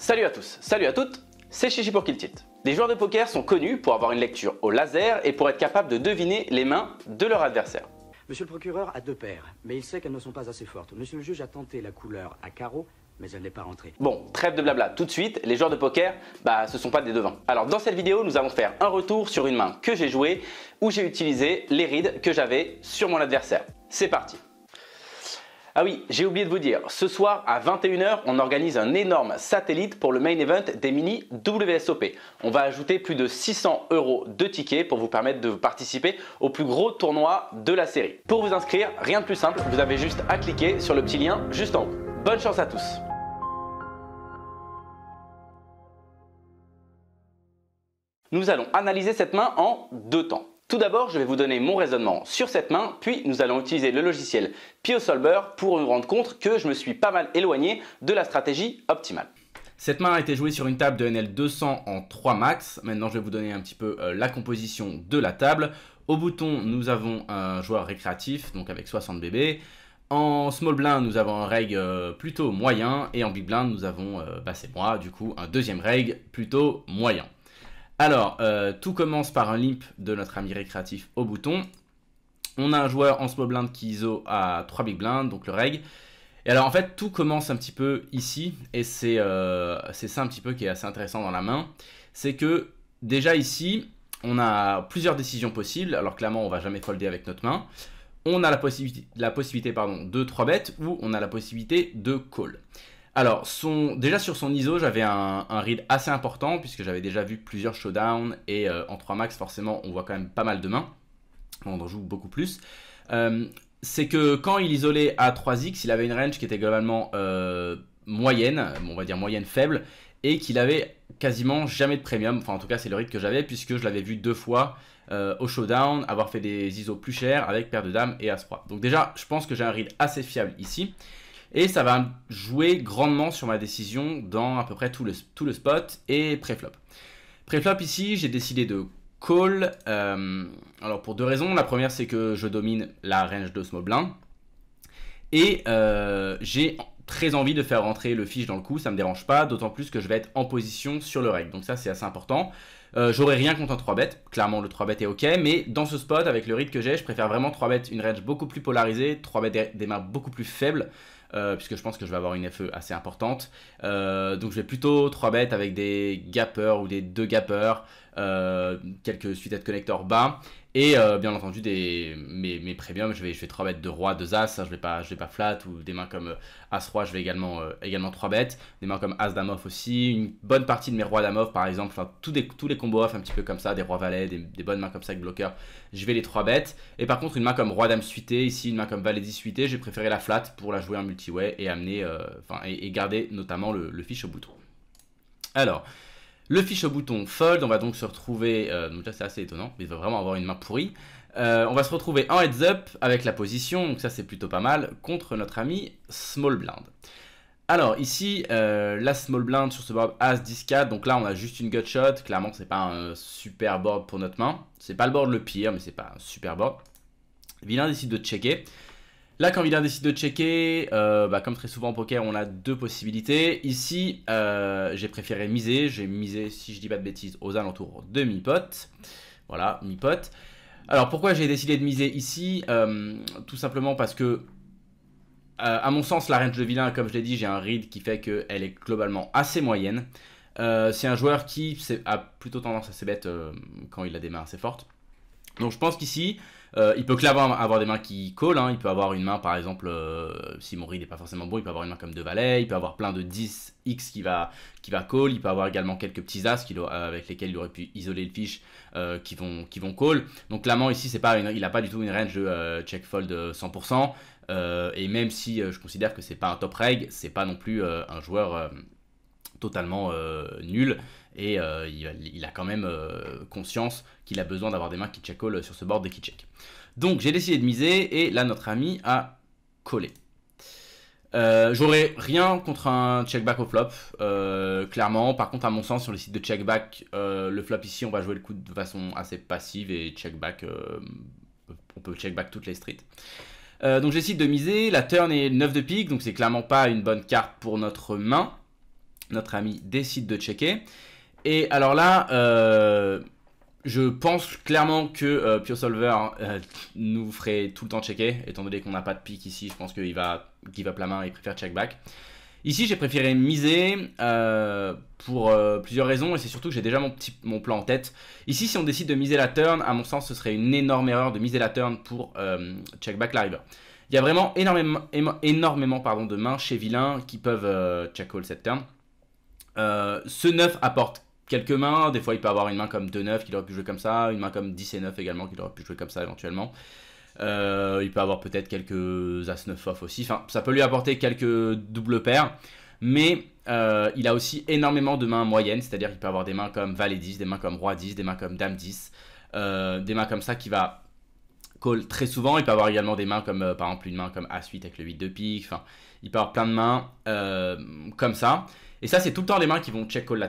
Salut à tous, salut à toutes, c'est Chichi pour Kiltit. Les joueurs de poker sont connus pour avoir une lecture au laser et pour être capables de deviner les mains de leur adversaire. Monsieur le procureur a deux paires, mais il sait qu'elles ne sont pas assez fortes. Monsieur le juge a tenté la couleur à carreau, mais elle n'est pas rentrée. Bon, trêve de blabla, tout de suite, les joueurs de poker, bah ce sont pas des devins. Alors dans cette vidéo, nous allons faire un retour sur une main que j'ai jouée où j'ai utilisé les rides que j'avais sur mon adversaire. C'est parti ah oui, j'ai oublié de vous dire, ce soir à 21h, on organise un énorme satellite pour le main event des mini WSOP. On va ajouter plus de 600 euros de tickets pour vous permettre de participer au plus gros tournoi de la série. Pour vous inscrire, rien de plus simple, vous avez juste à cliquer sur le petit lien juste en haut. Bonne chance à tous Nous allons analyser cette main en deux temps. Tout d'abord, je vais vous donner mon raisonnement sur cette main, puis nous allons utiliser le logiciel PioSolver pour nous rendre compte que je me suis pas mal éloigné de la stratégie optimale. Cette main a été jouée sur une table de NL 200 en 3 max. Maintenant, je vais vous donner un petit peu euh, la composition de la table. Au bouton, nous avons un joueur récréatif, donc avec 60 bébés. En small blind, nous avons un reg euh, plutôt moyen. Et en big blind, nous avons, euh, bah c'est moi, du coup, un deuxième reg plutôt moyen. Alors, euh, tout commence par un limp de notre ami récréatif au bouton. On a un joueur en small blind qui iso à 3 big blind, donc le reg. Et alors en fait, tout commence un petit peu ici, et euh, c'est ça un petit peu qui est assez intéressant dans la main. C'est que déjà ici, on a plusieurs décisions possibles, alors clairement on va jamais folder avec notre main. On a la possibilité, la possibilité pardon, de 3 bêtes ou on a la possibilité de call. Alors, déjà sur son ISO, j'avais un, un, read assez important puisque j'avais déjà vu plusieurs showdowns et euh, en 3 max, forcément, on voit quand même pas mal de mains. On en joue beaucoup plus. Euh, c'est que quand il isolait à 3x, il avait une range qui était globalement euh, moyenne, on va dire moyenne faible, et qu'il avait quasiment jamais de premium. Enfin, en tout cas, c'est le read que j'avais puisque je l'avais vu deux fois au showdown, avoir fait des ISO plus chers avec paire de dames et as 3. Donc, déjà, je pense que j'ai un read assez fiable ici. Et ça va jouer grandement sur ma décision dans à peu près tout le, tout le spot et préflop. Préflop ici, j'ai décidé de call. Euh, alors pour deux raisons. La première, c'est que je domine la range de moblin Et euh, j'ai très envie de faire rentrer le fiche dans le coup, ça ne me dérange pas, d'autant plus que je vais être en position sur le règle Donc ça, c'est assez important. Euh, j'aurais rien contre un 3 bet. Clairement, le 3 bet est ok. Mais dans ce spot, avec le rythme que j'ai, je préfère vraiment 3 bet une range beaucoup plus polarisée, 3 bet des, mains beaucoup plus faibles. Euh, puisque je pense que je vais avoir une FE assez importante. Euh, donc je vais plutôt 3 bêtes avec des gappers ou des 2 gappers, quelques suites de connecteurs bas. Et euh, bien entendu, des, mes, mes je vais, je vais 3 bêtes de roi, 2 as, hein, je vais pas, vais pas flat, ou des mains comme euh, as roi, je vais également, euh, également 3 bêtes, des mains comme as dame off aussi, une bonne partie de mes rois dame off par exemple, enfin tous, des, tous les combos off un petit peu comme ça, des rois valets, des, bonnes mains comme ça avec bloqueur, je vais les 3 bêtes. Et par contre, une main comme roi dame suité, ici une main comme valet 10 suité, j'ai préféré la flat pour la jouer en multiway et amener, et, garder notamment le, le fiche au bouton. Alors, le fiche au bouton fold, on va donc se retrouver, euh, donc là c'est assez étonnant, mais il va vraiment avoir une main pourrie. Euh, on va se retrouver en heads up avec la position, donc ça c'est plutôt pas mal, contre notre ami Small Blind. Alors ici, euh, la Small Blind sur ce board As 10 4, donc là on a juste une gutshot. shot, clairement c'est pas un super board pour notre main. C'est pas le board le pire, mais c'est pas un super board. Vilain décide de checker. Là, quand Villain décide de checker, euh, bah, comme très souvent en poker, on a deux possibilités. Ici, euh, j'ai préféré miser. J'ai misé, si je dis pas de bêtises, aux alentours de mi-pot. Voilà, mi-pot. Alors, pourquoi j'ai décidé de miser ici euh, Tout simplement parce que, à mon sens, la range de Villain, comme je l'ai dit, j'ai un read qui fait qu'elle est globalement assez moyenne. c'est un joueur qui a plutôt tendance à ses bêtes quand il a des mains assez fortes. Donc, je pense qu'ici, euh, il peut clairement avoir des mains qui collent. Hein. Il peut avoir une main, par exemple, euh, si mon n'est pas forcément bon, il peut avoir une main comme de valets, Il peut avoir plein de 10 X qui va, qui va call. Il peut avoir également quelques petits As avec lesquels il aurait pu isoler le fish euh, qui, vont, qui vont call. Donc clairement ici, c'est pas il n'a pas du tout une range de check fold 100%. et même si je considère que c'est pas un top reg, c'est pas non plus un joueur totalement nul et euh, il, a quand même euh, conscience qu'il a besoin d'avoir des mains qui check collent euh, sur ce board dès qu'il check. Donc j'ai décidé de miser et là notre ami a collé. Euh, J'aurais rien contre un check-back au flop, clairement. Par contre, à mon sens, sur le site de check checkback, le flop ici, on va jouer le coup de façon assez passive et checkback, on peut check-back toutes les streets. donc je de miser, la turn est 9 de pique, donc c'est clairement pas une bonne carte pour notre main. Notre ami décide de checker. Et alors là, euh, je pense clairement que euh, Pure Solver euh, nous ferait tout le temps checker, étant donné qu'on n'a pas de pique ici, je pense qu'il va, give up la main, il préfère check back. Ici, j'ai préféré miser pour plusieurs raisons et c'est surtout que j'ai déjà mon, petit, mon plan en tête. Ici, si on décide de miser la turn, à mon sens, ce serait une énorme erreur de miser la turn pour check back la Il y a vraiment énormément, énormément pardon, de mains chez Vilain qui peuvent check call cette turn. ce 9 apporte quelques mains. Des fois, il peut avoir une main comme 2-9 qu'il aurait pu jouer comme ça, une main comme 10 et 9 également qu'il aurait pu jouer comme ça éventuellement. Euh, il peut avoir peut-être quelques As-9 off aussi. Enfin, ça peut lui apporter quelques doubles paires. Mais euh, il a aussi énormément de mains moyennes, c'est-à-dire qu'il peut avoir des mains comme Valet 10, des mains comme Roi 10, des mains comme Dame 10, euh, des mains comme ça qui va call très souvent. Il peut avoir également des mains comme, par exemple, une main comme As8 avec le 8 de pique. Enfin, il peut avoir plein de mains comme ça. Et ça, c'est tout le temps les mains qui vont check call la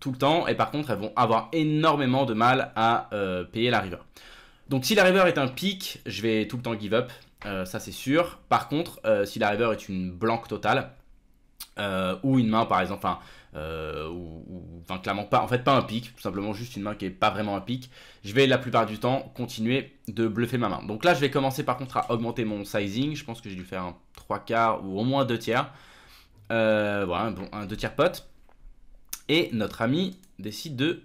tout le temps, et par contre, elles vont avoir énormément de mal à euh, payer la river. Donc si la river est un pic, je vais tout le temps give up, euh, ça c'est sûr. Par contre, euh, si la river est une blanque totale, ou une main par exemple, enfin, ou, ou clairement pas, en fait pas un pic, tout simplement juste une main qui est pas vraiment un pic, je vais la plupart du temps continuer de bluffer ma main. Donc là, je vais commencer par contre à augmenter mon sizing, je pense que j'ai dû faire un 3 quarts ou au moins 2 tiers, voilà, un 2 tiers pote. Et notre ami décide de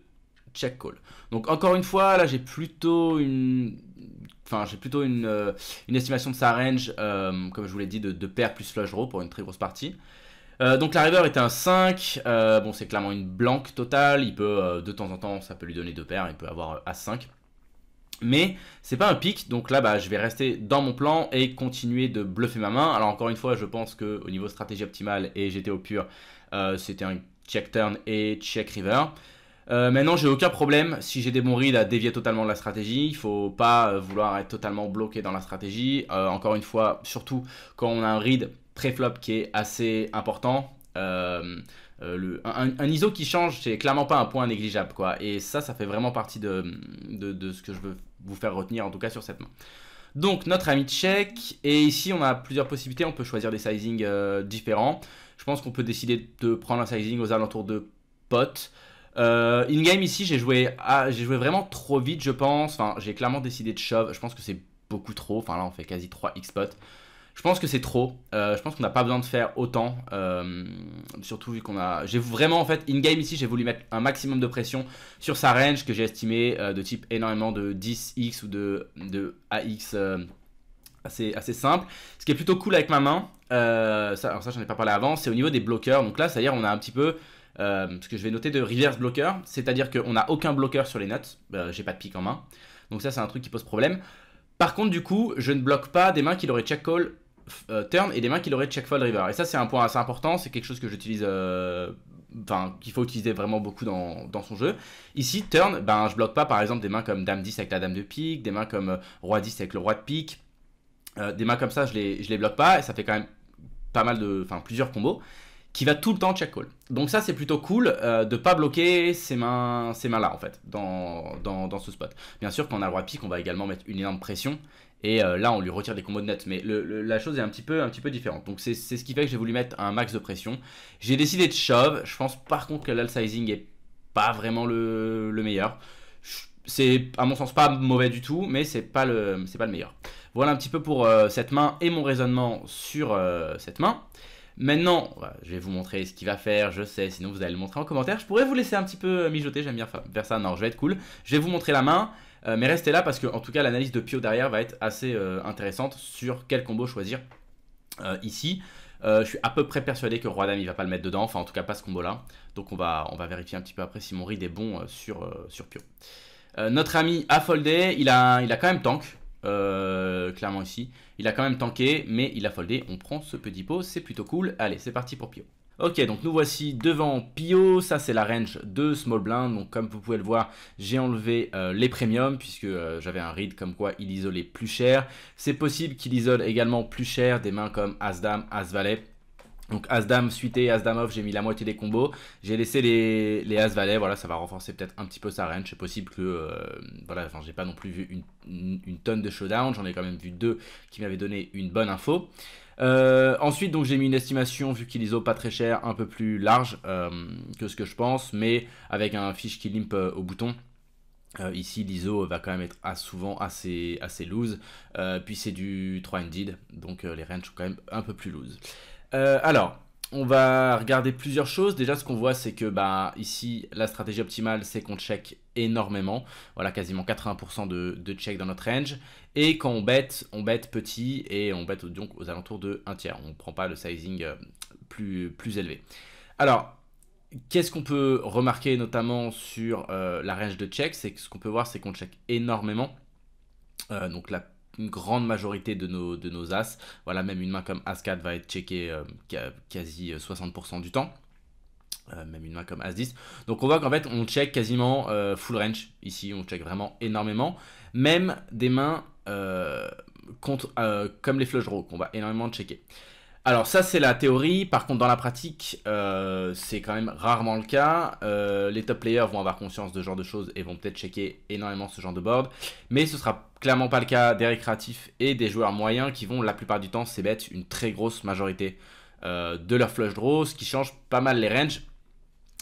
check call. Donc encore une fois, là j'ai plutôt une, enfin j'ai plutôt une, euh, estimation de sa range, euh, comme je vous l'ai dit, de, de plus flush draw pour une très grosse partie. Euh, donc la river était un 5, bon c'est clairement une blanque totale, il peut de temps en temps ça peut lui donner deux paires, il peut avoir A5. Mais c'est pas un pic, donc là bah, je vais rester dans mon plan et continuer de bluffer ma main. Alors encore une fois je pense qu'au niveau stratégie optimale et j'étais au pur, c'était un check turn et check river. Euh, maintenant, j'ai aucun problème si j'ai des bons reads à dévier totalement de la stratégie. Il faut pas euh, vouloir être totalement bloqué dans la stratégie. Euh, encore une fois, surtout quand on a un read très flop qui est assez important. le, un, ISO qui change, c'est clairement pas un point négligeable. quoi. Et ça, ça fait vraiment partie de, de, de, ce que je veux vous faire retenir, en tout cas sur cette main. Donc, notre ami check. Et ici, on a plusieurs possibilités. On peut choisir des sizings différents. Je pense qu'on peut décider de prendre un sizing aux alentours de potes. Euh, in-game ici, j'ai joué, joué vraiment trop vite, je pense. Enfin, j'ai clairement décidé de shove. Je pense que c'est beaucoup trop. Enfin, là, on fait quasi 3 x pot. Je pense que c'est trop. Euh, je pense qu'on n'a pas besoin de faire autant. Euh, surtout vu qu'on a. J'ai vraiment, en fait, in-game ici, j'ai voulu mettre un maximum de pression sur sa range que j'ai estimé de type énormément de 10x ou de, de AX assez, assez simple. Ce qui est plutôt cool avec ma main, euh, ça, alors ça j'en ai pas parlé avant, c'est au niveau des bloqueurs. Donc là, c'est à dire on a un petit peu euh, ce que je vais noter de reverse bloqueur c'est-à-dire qu'on n'a aucun bloqueur sur les notes, bah, j'ai pas de pique en main. Donc ça, c'est un truc qui pose problème. Par contre, du coup, je ne bloque pas des mains qui l'auraient check call euh, turn et des mains qui l'auraient check fold river. Et ça, c'est un point assez important, c'est quelque chose que j'utilise enfin qu'il faut utiliser vraiment beaucoup dans, dans, son jeu. Ici, turn, ben je bloque pas par exemple des mains comme dame 10 avec la dame de pique, des mains comme roi 10 avec le roi de pique, euh, des mains comme ça, je les, les bloque pas, et ça fait quand même pas mal de, enfin plusieurs combos, qui va tout le temps check call. Donc ça c'est plutôt cool euh, de pas bloquer ces mains, ces mains là en fait, dans, dans, ce spot. Bien sûr quand on a le roi pique, on va également mettre une énorme pression, et euh, là on lui retire des combos de net, mais la chose est un petit peu, un petit peu différente. Donc c'est ce qui fait que j'ai voulu mettre un max de pression. J'ai décidé de shove, je pense par contre que l'all-sizing est pas vraiment le, meilleur c'est à mon sens pas mauvais du tout, mais c'est pas le c'est pas le meilleur. Voilà un petit peu pour euh, cette main et mon raisonnement sur euh, cette main. Maintenant, je vais vous montrer ce qu'il va faire, je sais, sinon vous allez le montrer en commentaire. Je pourrais vous laisser un petit peu euh, mijoter, j'aime bien faire ça. Non, je vais être cool. Je vais vous montrer la main, mais restez là parce que, en tout cas, l'analyse de Pio derrière va être assez intéressante sur quel combo choisir ici. je suis à peu près persuadé que Roi Dame il va pas le mettre dedans, enfin en tout cas pas ce combo là. Donc on va, on va vérifier un petit peu après si mon read est bon sur, sur Pio. Euh, notre ami a foldé, il a, il a quand même tank, euh, clairement ici. Il a quand même tanké, mais il a foldé. On prend ce petit pot, c'est plutôt cool. Allez, c'est parti pour Pio. Ok, donc nous voici devant Pio, ça c'est la range de Small Blind, donc comme vous pouvez le voir, j'ai enlevé euh, les premiums, puisque j'avais un read comme quoi il isolait plus cher. C'est possible qu'il isole également plus cher des mains comme Asdam, dame As-Valet, donc As-Dame suité, as off, j'ai mis la moitié des combos. J'ai laissé les, as Valets, voilà, ça va renforcer peut-être un petit peu sa range. C'est possible que, euh, voilà, enfin j'ai pas non plus vu une, tonne de showdown, j'en ai quand même vu deux qui m'avaient donné une bonne info. Euh, ensuite, donc j'ai mis une estimation, vu qu'il ISO pas très cher, un peu plus large euh, que ce que je pense, mais avec un fiche qui limpe au bouton. ici, l'ISO va quand même être souvent assez, assez loose. puis c'est du 3-ended, donc les ranges sont quand même un peu plus loose. Euh, alors, on va regarder plusieurs choses. Déjà, ce qu'on voit, c'est que bah, ici, la stratégie optimale, c'est qu'on check énormément. Voilà, quasiment 80% de, check dans notre range. Et quand on bête, on bête petit et on bête donc aux alentours de un tiers. On ne prend pas le sizing euh, plus, plus élevé. Alors, Qu'est-ce qu'on peut remarquer notamment sur euh, la range de check C'est que ce qu'on peut voir, c'est qu'on check énormément. donc la une grande majorité de nos, de nos As. Voilà, même une main comme As4 va être checkée euh, quasi 60% euh, du temps. Euh, même une main comme As10. Donc on voit qu'en fait on check quasiment full range. Ici on check vraiment énormément. Même des mains contre, comme les flush draw qu'on va énormément checker. Alors ça c'est la théorie, par contre dans la pratique euh, c'est quand même rarement le cas. Euh, les top players vont avoir conscience de ce genre de choses et vont peut-être checker énormément ce genre de board, mais ce sera clairement pas le cas des récréatifs et des joueurs moyens qui vont la plupart du temps c'est bête une très grosse majorité euh, de leur flush draw, ce qui change pas mal les ranges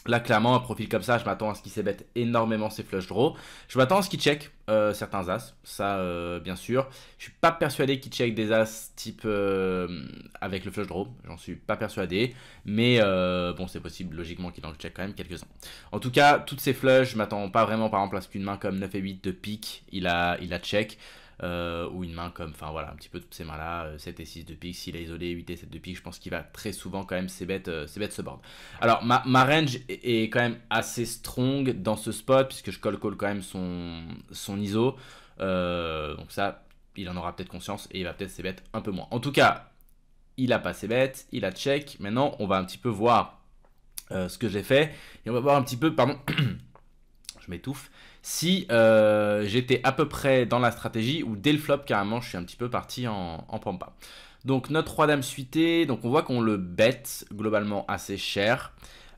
Là, clairement, un profil comme ça, je m'attends à ce qu'il s'ébête énormément ses flush draw. Je m'attends à ce qu'il check euh, certains as, ça euh, bien sûr. Je suis pas persuadé qu'il check des as type euh, avec le flush draw, j'en suis pas persuadé. Mais bon, c'est possible, logiquement, qu'il en check quand même quelques-uns. En tout cas, toutes ces flushs, je m'attends pas vraiment par exemple à ce qu'une main comme 9 et 8 de pique, il a, il a check. Euh, ou une main comme, enfin voilà, un petit peu toutes ces mains-là, 7 euh, et 6 de pique, s'il a isolé 8 et 7 de pique, je pense qu'il va très souvent quand même ses bêtes, euh, se board. Alors ma, range est, quand même assez strong dans ce spot, puisque je colle, call quand même son, son ISO, donc ça, il en aura peut-être conscience et il va peut-être ses bêtes un peu moins. En tout cas, il a pas ses bêtes, il a check, maintenant on va un petit peu voir... ce que j'ai fait. Et on va voir un petit peu, pardon, je m'étouffe si euh, j'étais à peu près dans la stratégie ou dès le flop carrément je suis un petit peu parti en, en pampa. Donc notre roi dame suité, donc on voit qu'on le bet globalement assez cher.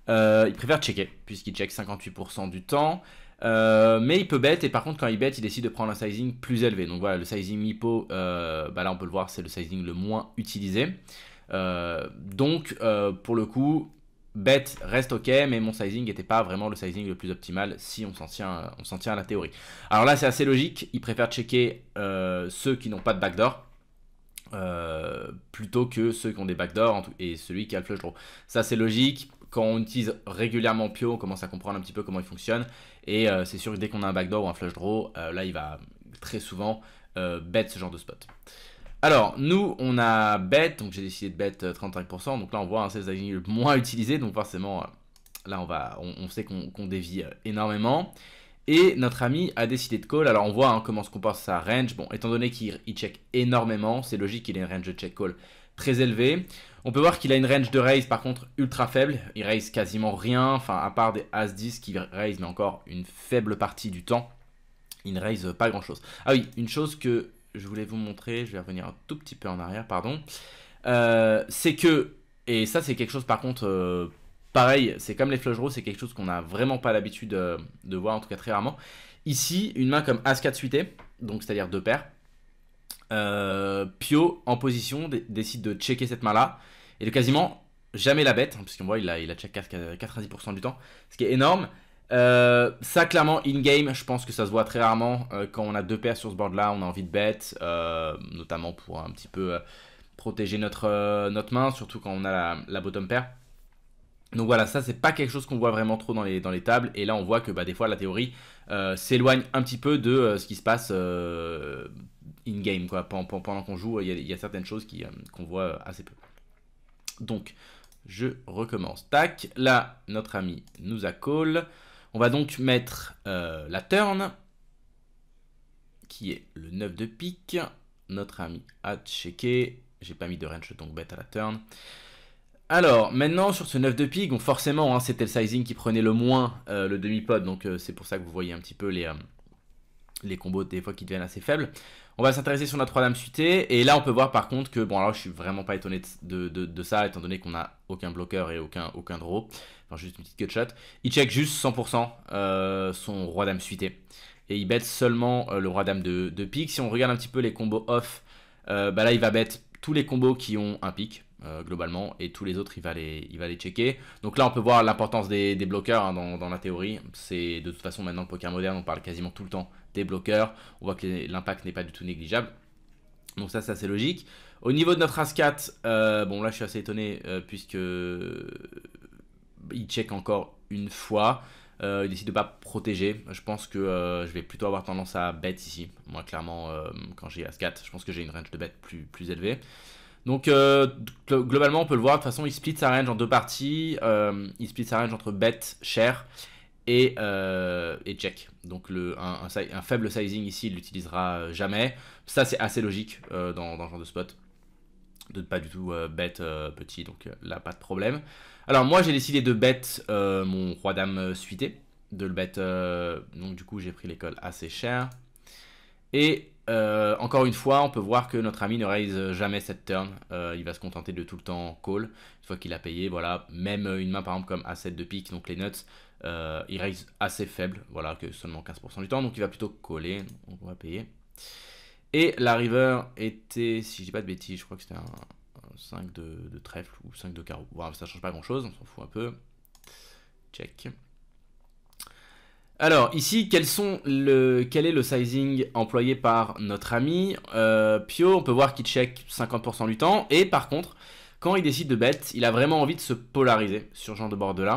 Euh, il préfère checker puisqu'il check 58% du temps. Euh, mais il peut bet et par contre quand il bet il décide de prendre un sizing plus élevé. Donc voilà le sizing MIPO, bah là on peut le voir c'est le sizing le moins utilisé. donc, pour le coup, bet reste ok, mais mon sizing n'était pas vraiment le sizing le plus optimal si on s'en tient, euh, à la théorie. Alors là, c'est assez logique, Il préfère checker euh, ceux qui n'ont pas de backdoor. Euh, plutôt que ceux qui ont des backdoors et celui qui a le flush draw. Ça c'est logique, quand on utilise régulièrement Pio, on commence à comprendre un petit peu comment il fonctionne. Et c'est sûr que dès qu'on a un backdoor ou un flush draw, là, il va très souvent bête bet ce genre de spot. Alors, nous, on a bet, donc j'ai décidé de bet 35%, euh, donc là on voit un hein, le moins utilisé, donc forcément, euh, là on, va, on, sait qu'on dévie euh, énormément. Et notre ami a décidé de call, alors on voit hein, comment se comporte sa range, bon, étant donné qu'il check énormément, c'est logique qu'il ait une range de check call très élevée. On peut voir qu'il a une range de raise par contre ultra faible, il raise quasiment rien, enfin à part des As-10 qui raise mais encore une faible partie du temps il ne raise pas grand chose. Ah oui, une chose que je voulais vous montrer, je vais revenir un tout petit peu en arrière, pardon, euh, c'est que, et ça c'est quelque chose par contre, euh, pareil, c'est comme les flush draws, c'est quelque chose qu'on n'a vraiment pas l'habitude euh, de, voir, en tout cas très rarement. Ici, une main comme As-4 suité, donc c'est-à-dire deux paires, Pio en position décide de checker cette main-là, et de quasiment jamais la bête, hein, puisqu'on voit il a, il a check 90% du temps, ce qui est énorme, euh, ça, clairement, in-game, je pense que ça se voit très rarement. Euh, quand on a deux paires sur ce board-là, on a envie de bet, euh, notamment pour un petit peu protéger notre, notre main, surtout quand on a la, bottom pair. Donc voilà, ça, c'est pas quelque chose qu'on voit vraiment trop dans les, dans les tables. Et là, on voit que bah, des fois, la théorie s'éloigne un petit peu de ce qui se passe in-game. Pendant, pendant qu'on joue, il y, a certaines choses qu'on voit assez peu. Donc, je recommence. Tac, là, notre ami nous a call. On va donc mettre euh, la turn, qui est le 9 de pique. Notre ami a checké. J'ai pas mis de range, donc bête à la turn. Alors, maintenant, sur ce 9 de pique, bon, forcément, hein, c'était le sizing qui prenait le moins euh, le demi-pod, donc euh, c'est pour ça que vous voyez un petit peu les, les combos des fois qui deviennent assez faibles. On va s'intéresser sur notre 3 dames suitées, Et là, on peut voir par contre que, bon, alors je suis vraiment pas étonné de, ça, étant donné qu'on a aucun bloqueur et aucun, aucun draw juste une petite cutshot. il check juste 100% euh, son roi dame suité. Et il bête seulement euh, le roi dame de, de, pique. Si on regarde un petit peu les combos off, euh, bah là il va bet tous les combos qui ont un pique. globalement et tous les autres il va les, il va les checker donc là on peut voir l'importance des, des, bloqueurs hein, dans, la théorie c'est de toute façon maintenant le poker moderne on parle quasiment tout le temps des bloqueurs on voit que l'impact n'est pas du tout négligeable donc ça, ça c'est logique. Au niveau de notre As4, bon là je suis assez étonné puisque il check encore une fois. Euh, il décide de pas protéger. Je pense que euh, je vais plutôt avoir tendance à bet ici. Moi, clairement, euh, quand j'ai As 4, je pense que j'ai une range de bet plus, plus élevée. Donc, globalement, on peut le voir. De toute façon, il split sa range en deux parties. il split sa range entre bet, share et, check. Donc, le, un, faible sizing ici, il l'utilisera jamais. Ça, c'est assez logique dans, ce genre de spot. De ne pas du tout bête petit. Donc, là, pas de problème. Alors moi j'ai décidé de bet euh, mon roi dame euh, suité, de le bet. Euh, donc du coup j'ai pris l'école assez cher Et encore une fois, on peut voir que notre ami ne raise jamais cette turn. il va se contenter de tout le temps call. Une fois qu'il a payé, voilà. Même une main par exemple comme A7 de pique, donc les nuts, il raise assez faible. Voilà, que seulement 15% du temps. Donc il va plutôt coller. On va payer. Et la river était, si je dis pas de bêtises, je crois que c'était un 5 de, trèfle ou 5 de carreau. Ça ça change pas grand chose, on s'en fout un peu. Check. Alors ici, quel est le sizing employé par notre ami euh, Pio On peut voir qu'il check 50% du temps. Et par contre, quand il décide de bet, il a vraiment envie de se polariser sur genre de bord de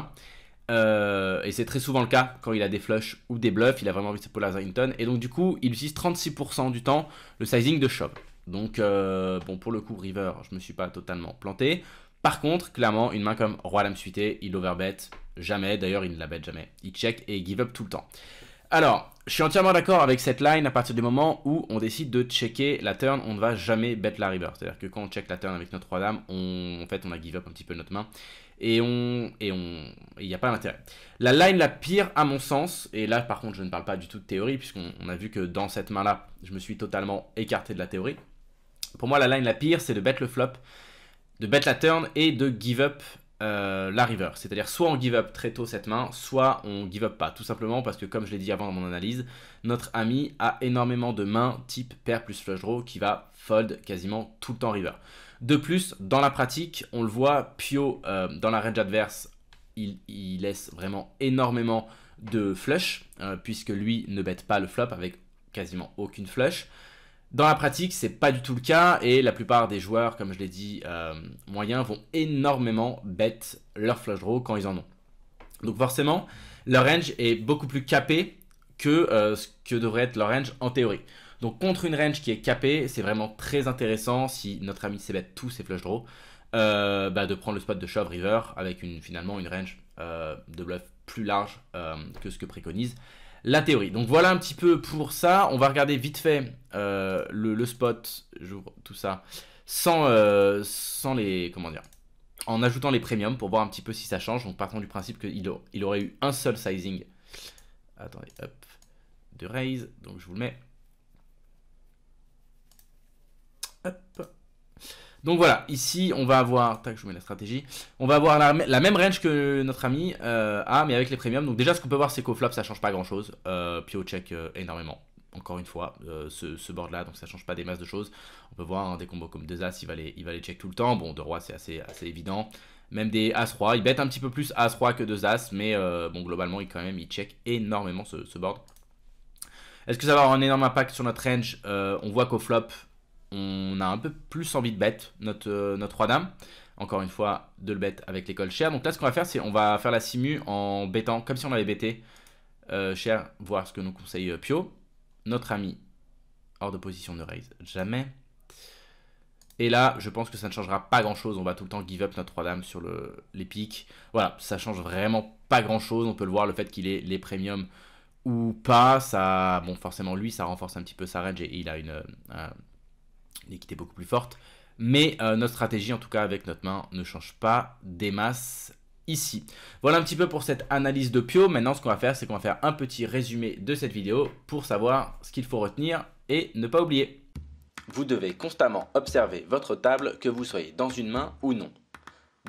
Euh, et c'est très souvent le cas quand il a des flushs ou des bluffs, il a vraiment envie de se polariser une tonne. Et donc du coup, il utilise 36% du temps le sizing de shove. Donc, euh, bon, pour le coup, River, je me suis pas totalement planté. Par contre, clairement, une main comme Roi Dame suité, il overbet jamais. D'ailleurs, il ne la bet jamais. Il check et give up tout le temps. Alors, je suis entièrement d'accord avec cette line à partir du moment où on décide de checker la turn, on ne va jamais bet la river. C'est-à-dire que quand on check la turn avec notre roi dame, on, en fait, on a give up un petit peu notre main et on et on il n'y a pas d'intérêt. La line la pire à mon sens, et là par contre je ne parle pas du tout de théorie puisqu'on a vu que dans cette main là, je me suis totalement écarté de la théorie. Pour moi, la line la pire, c'est de bet le flop, de bet la turn et de give up euh, la river. C'est-à-dire soit on give up très tôt cette main, soit on give up pas. Tout simplement parce que, comme je l'ai dit avant dans mon analyse, notre ami a énormément de mains type pair plus flush draw qui va fold quasiment tout le temps river. De plus, dans la pratique, on le voit, Pio, euh, dans la range adverse, il, laisse vraiment énormément de flush, euh, puisque lui ne bête pas le flop avec quasiment aucune flush. Dans la pratique, c'est pas du tout le cas et la plupart des joueurs, comme je l'ai dit, euh, moyens vont énormément bête leur flush draw quand ils en ont. Donc forcément, leur range est beaucoup plus capé que euh, ce que devrait être leur range en théorie. Donc contre une range qui est capée, c'est vraiment très intéressant si notre ami bête tous ses flush draws, euh, bah, de prendre le spot de Shove River avec finalement une range de bluff plus large que ce que préconise la théorie. Donc voilà un petit peu pour ça. On va regarder vite fait euh, le, spot, j'ouvre tout ça, sans, euh, sans les... comment dire En ajoutant les premiums pour voir un petit peu si ça change. Donc partons du principe qu'il il aurait eu un seul sizing. Attendez, hop, de raise, donc je vous le mets. Hop. Donc voilà, ici on va avoir, tac je la stratégie, on va avoir la, même range que notre ami euh, a mais avec les premiums. Donc déjà ce qu'on peut voir c'est qu'au flop ça change pas grand chose, euh, Pio check euh, énormément. Encore une fois, euh, ce, board là, donc ça change pas des masses de choses. On peut voir hein, des combos comme deux As, il va, les, check tout le temps. Bon, deux Rois c'est assez, assez évident. Même des As-Roi, il bête un petit peu plus as 3 que deux As, mais bon, globalement, il, quand même, il check énormément ce, ce board. Est-ce que ça va avoir un énorme impact sur notre range On voit qu'au flop, on a un peu plus envie de bête notre, euh, notre roi dame. Encore une fois, de le bet avec l'école chère. Donc là, ce qu'on va faire, c'est on va faire la simu en bêtant, comme si on avait bêté euh, cher, voir ce que nous conseille euh, Pio. Notre ami, hors de position, ne raise jamais. Et là, je pense que ça ne changera pas grand-chose. On va tout le temps give up notre 3 Dame sur le, les pics. Voilà, ça change vraiment pas grand-chose. On peut le voir, le fait qu'il ait les premiums ou pas, ça, bon, forcément, lui, ça renforce un petit peu sa range et il a une, L'équité est beaucoup plus forte. Mais euh, notre stratégie, en tout cas avec notre main, ne change pas des masses ici. Voilà un petit peu pour cette analyse de Pio. Maintenant, ce qu'on va faire, c'est qu'on va faire un petit résumé de cette vidéo pour savoir ce qu'il faut retenir et ne pas oublier. Vous devez constamment observer votre table, que vous soyez dans une main ou non.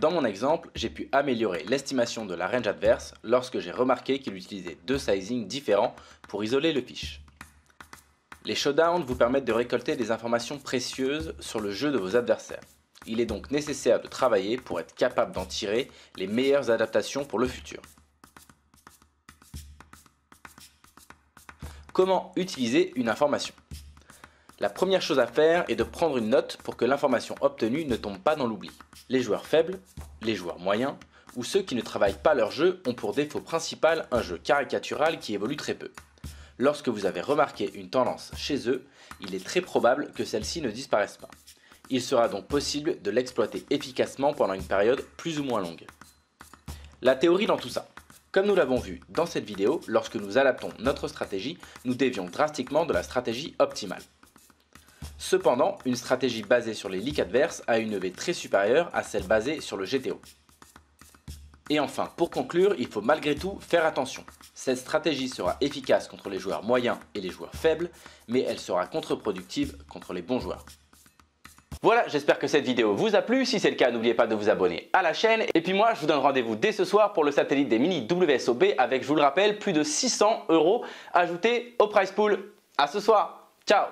Dans mon exemple, j'ai pu améliorer l'estimation de la range adverse lorsque j'ai remarqué qu'il utilisait deux sizings différents pour isoler le fiche. Les showdowns vous permettent de récolter des informations précieuses sur le jeu de vos adversaires. Il est donc nécessaire de travailler pour être capable d'en tirer les meilleures adaptations pour le futur. Comment utiliser une information La première chose à faire est de prendre une note pour que l'information obtenue ne tombe pas dans l'oubli. Les joueurs faibles, les joueurs moyens ou ceux qui ne travaillent pas leur jeu ont pour défaut principal un jeu caricatural qui évolue très peu. Lorsque vous avez remarqué une tendance chez eux, il est très probable que celle-ci ne disparaisse pas. Il sera donc possible de l'exploiter efficacement pendant une période plus ou moins longue. La théorie dans tout ça. Comme nous l'avons vu dans cette vidéo, lorsque nous adaptons notre stratégie, nous dévions drastiquement de la stratégie optimale. Cependant, une stratégie basée sur les leaks adverses a une EV très supérieure à celle basée sur le GTO. Et enfin, pour conclure, il faut malgré tout faire attention. Cette stratégie sera efficace contre les joueurs moyens et les joueurs faibles, mais elle sera contre-productive contre les bons joueurs. Voilà, j'espère que cette vidéo vous a plu. Si c'est le cas, n'oubliez pas de vous abonner à la chaîne. Et puis moi, je vous donne rendez-vous dès ce soir pour le satellite des mini WSOB avec, je vous le rappelle, plus de 600 euros ajoutés au price pool. À ce soir. Ciao